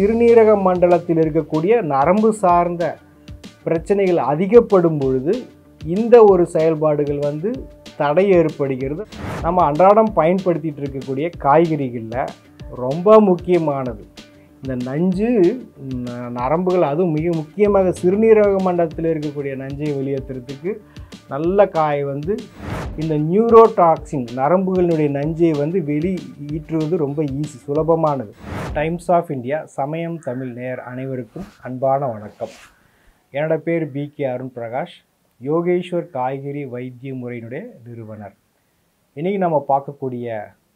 சிறுநீரக மண்டலத்தில் இருக்கக்கூடிய நரம்பு சார்ந்த பிரச்சனைகள் அதிகப்படும் பொழுது இந்த ஒரு செயல்பாடுகள் வந்து தடை ஏற்படுகிறது நம்ம அன்றாடம் பயன்படுத்திகிட்டு இருக்கக்கூடிய காய்கறிகளில் ரொம்ப முக்கியமானது இந்த நஞ்சு நரம்புகள் அதுவும் மிக முக்கியமாக சிறுநீரக மண்டலத்தில் இருக்கக்கூடிய நஞ்சை வெளியேற்றுறதுக்கு நல்ல காய் வந்து இந்த நியூரோடாக்சின் நரம்புகளினுடைய நஞ்சை வந்து வெளி ஈற்றுவது ரொம்ப ஈஸி சுலபமானது டைம்ஸ் ஆஃப் இந்தியா சமயம் தமிழ் நேர் அனைவருக்கும் அன்பான வணக்கம் என்னோடய பேர் பி கே அருண் பிரகாஷ் யோகேஸ்வர் காய்கறி வைத்திய முறையினுடைய நிறுவனர் இன்றைக்கி நம்ம பார்க்கக்கூடிய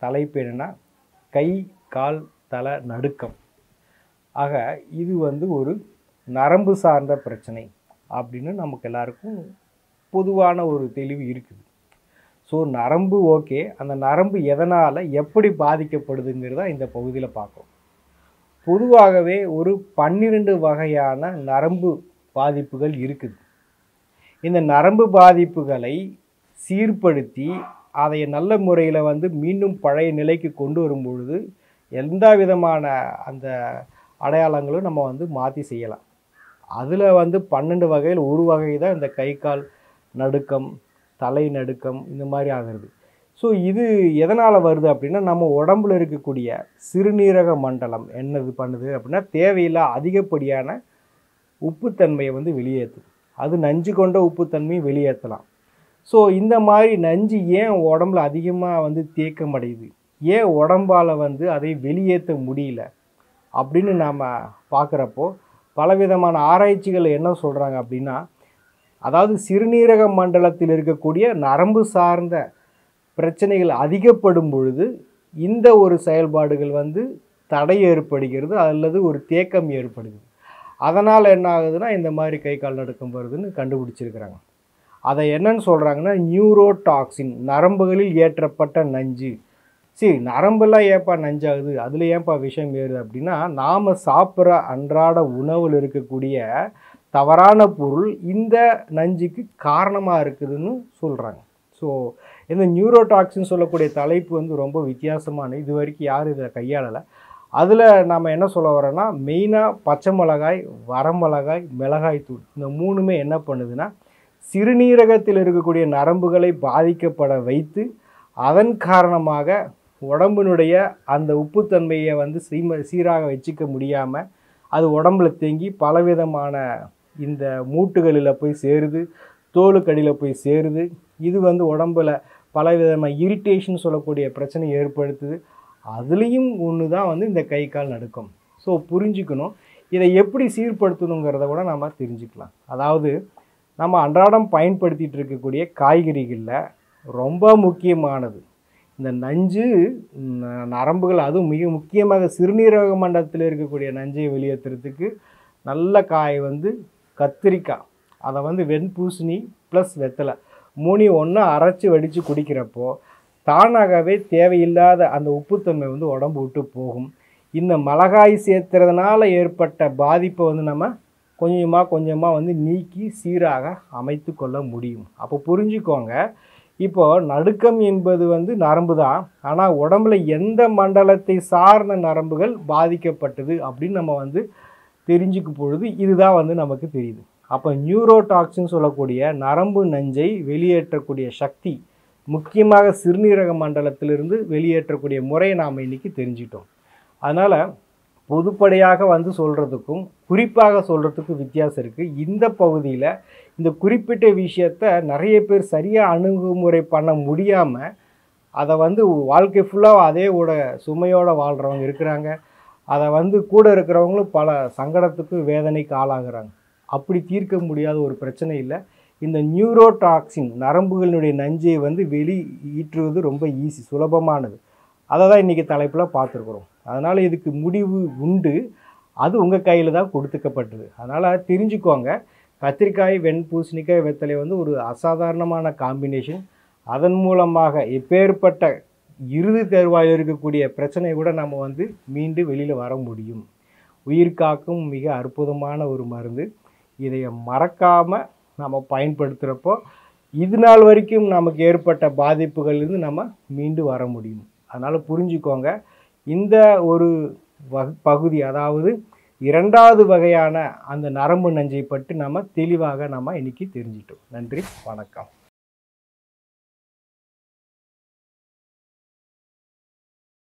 தலைப்பு என்னென்னா கை கால் தலை நடுக்கம் ஆக இது வந்து ஒரு நரம்பு சார்ந்த பிரச்சனை அப்படின்னு நமக்கு எல்லாருக்கும் பொதுவான ஒரு தெளிவு இருக்குது ஸோ நரம்பு ஓகே அந்த நரம்பு எதனால் எப்படி பாதிக்கப்படுதுங்கிறதா இந்த பகுதியில் பார்க்கும் பொதுவாகவே ஒரு பன்னிரெண்டு வகையான நரம்பு பாதிப்புகள் இருக்குது இந்த நரம்பு பாதிப்புகளை சீர்படுத்தி அதை நல்ல முறையில் வந்து மீண்டும் பழைய நிலைக்கு கொண்டு வரும்பொழுது எந்த விதமான அந்த அடையாளங்களும் நம்ம வந்து மாற்றி செய்யலாம் அதில் வந்து பன்னெண்டு வகையில் ஒரு வகை தான் இந்த கை கால் நடுக்கம் தலை நடுக்கம் இந்த மாதிரி ஆகிறது ஸோ இது எதனால் வருது அப்படின்னா நம்ம உடம்புல இருக்கக்கூடிய சிறுநீரக மண்டலம் என்னது பண்ணுது அப்படின்னா தேவையில்லா அதிகப்படியான உப்புத்தன்மையை வந்து வெளியேற்றும் அது நஞ்சு கொண்ட உப்புத்தன்மையை வெளியேற்றலாம் ஸோ இந்த மாதிரி நஞ்சு ஏன் உடம்புல அதிகமாக வந்து தேக்கம் அடையுது ஏன் உடம்பால் வந்து அதை வெளியேற்ற முடியல அப்படின்னு நாம் பார்க்குறப்போ பலவிதமான ஆராய்ச்சிகள் என்ன சொல்கிறாங்க அப்படின்னா அதாவது சிறுநீரக மண்டலத்தில் இருக்கக்கூடிய நரம்பு சார்ந்த பிரச்சனைகள் அதிகப்படும் பொழுது இந்த ஒரு செயல்பாடுகள் வந்து தடை ஏற்படுகிறது அல்லது ஒரு தேக்கம் ஏற்படுகிறது அதனால் என்ன ஆகுதுன்னா இந்த மாதிரி கை கால் நடுக்கம் வருதுன்னு கண்டுபிடிச்சிருக்கிறாங்க அதை என்னன்னு சொல்கிறாங்கன்னா நியூரோடாக்சின் நரம்புகளில் ஏற்றப்பட்ட நஞ்சு சரி நரம்பெல்லாம் ஏன்ப்பா நஞ்சாகுது அதில் ஏன்பா விஷம் ஏறுது அப்படின்னா நாம் சாப்பிட்ற அன்றாட உணவில் இருக்கக்கூடிய தவறான பொருள் இந்த நஞ்சுக்கு காரணமாக இருக்குதுன்னு சொல்கிறாங்க ஸோ இந்த நியூரோடாக்சின் சொல்லக்கூடிய தலைப்பு வந்து ரொம்ப வித்தியாசமான இது வரைக்கும் யாரும் இதை கையாளலை அதில் நாம் என்ன சொல்ல வரோன்னா மெயினாக பச்சை மிளகாய் வரமிளகாய் மிளகாய் தூள் இந்த மூணுமே என்ன பண்ணுதுன்னா சிறுநீரகத்தில் இருக்கக்கூடிய நரம்புகளை பாதிக்கப்பட வைத்து அதன் காரணமாக உடம்பினுடைய அந்த உப்புத்தன்மையை வந்து சீம சீராக வச்சுக்க முடியாமல் அது உடம்புல தேங்கி பலவிதமான இந்த மூட்டுகளில் போய் சேருது தோலுக்கடியில் போய் சேருது இது வந்து உடம்பில் பல விதமாக இரிட்டேஷன் சொல்லக்கூடிய பிரச்சனை ஏற்படுத்துது அதுலேயும் ஒன்று தான் வந்து இந்த கை கால் நடுக்கம் ஸோ புரிஞ்சுக்கணும் இதை எப்படி சீர்படுத்தணுங்கிறத கூட நம்ம தெரிஞ்சுக்கலாம் அதாவது நம்ம அன்றாடம் பயன்படுத்திகிட்டு இருக்கக்கூடிய காய்கறிகளில் ரொம்ப முக்கியமானது இந்த நஞ்சு நரம்புகள் அதுவும் மிக முக்கியமாக சிறுநீரக மண்டலத்தில் இருக்கக்கூடிய நஞ்சை வெளியேற்றுறதுக்கு நல்ல காய் வந்து கத்திரிக்காய் அதை வந்து வெண்பூசணி ப்ளஸ் வெத்தலை மூணி ஒன்றா அரைச்சி வடித்து குடிக்கிறப்போ தானாகவே தேவையில்லாத அந்த உப்புத்தன்மை வந்து உடம்பு விட்டு போகும் இந்த மிளகாய் சேர்த்துறதுனால ஏற்பட்ட பாதிப்பை வந்து நம்ம கொஞ்சமாக கொஞ்சமாக வந்து நீக்கி சீராக அமைத்து கொள்ள முடியும் அப்போ புரிஞ்சுக்கோங்க இப்போது நடுக்கம் என்பது வந்து நரம்பு தான் ஆனால் உடம்புல எந்த மண்டலத்தை சார்ந்த நரம்புகள் பாதிக்கப்பட்டது அப்படின்னு நம்ம வந்து தெரிஞ்சுக்கும் பொழுது இதுதான் வந்து நமக்கு தெரியுது அப்போ நியூரோடாக்சின் சொல்லக்கூடிய நரம்பு நஞ்சை வெளியேற்றக்கூடிய சக்தி முக்கியமாக சிறுநீரக மண்டலத்திலிருந்து வெளியேற்றக்கூடிய முறையை நாம் இன்றைக்கி தெரிஞ்சிட்டோம் அதனால் பொதுப்படையாக வந்து சொல்கிறதுக்கும் குறிப்பாக சொல்கிறதுக்கும் வித்தியாசம் இருக்குது இந்த பகுதியில் இந்த குறிப்பிட்ட விஷயத்த நிறைய பேர் சரியாக அணுகுமுறை பண்ண முடியாமல் அதை வந்து வாழ்க்கை ஃபுல்லாக அதே ஓட சுமையோடு வாழ்கிறவங்க இருக்கிறாங்க அதை வந்து கூட இருக்கிறவங்களும் பல சங்கடத்துக்கு வேதனைக்கு ஆளாகிறாங்க அப்படி தீர்க்க முடியாத ஒரு பிரச்சனை இல்லை இந்த நியூரோடாக்சின் நரம்புகளினுடைய நஞ்சையை வந்து வெளி ஈற்றுவது ரொம்ப ஈஸி சுலபமானது அதை தான் இன்றைக்கி தலைப்பில் பார்த்துருக்குறோம் அதனால் இதுக்கு முடிவு உண்டு அது உங்கள் கையில் தான் கொடுத்துக்கப்பட்டது அதனால் தெரிஞ்சுக்கோங்க கத்திரிக்காய் வெண் பூசணிக்காய் வெத்தலை வந்து ஒரு அசாதாரணமான காம்பினேஷன் அதன் மூலமாக எப்பேற்பட்ட இறுதி தேர்வாயில் இருக்கக்கூடிய பிரச்சனை கூட நம்ம வந்து மீண்டும் வெளியில் வர முடியும் உயிர் காக்கும் மிக அற்புதமான ஒரு மருந்து இதை மறக்காமல் நம்ம பயன்படுத்துகிறப்போ இது நாள் வரைக்கும் நமக்கு ஏற்பட்ட பாதிப்புகள்லேருந்து நம்ம மீண்டு வர முடியும் அதனால் புரிஞ்சுக்கோங்க இந்த ஒரு பகுதி அதாவது இரண்டாவது வகையான அந்த நரம்பு நஞ்சை பற்றி நம்ம தெளிவாக நம்ம இன்றைக்கி தெரிஞ்சிட்டோம் நன்றி வணக்கம்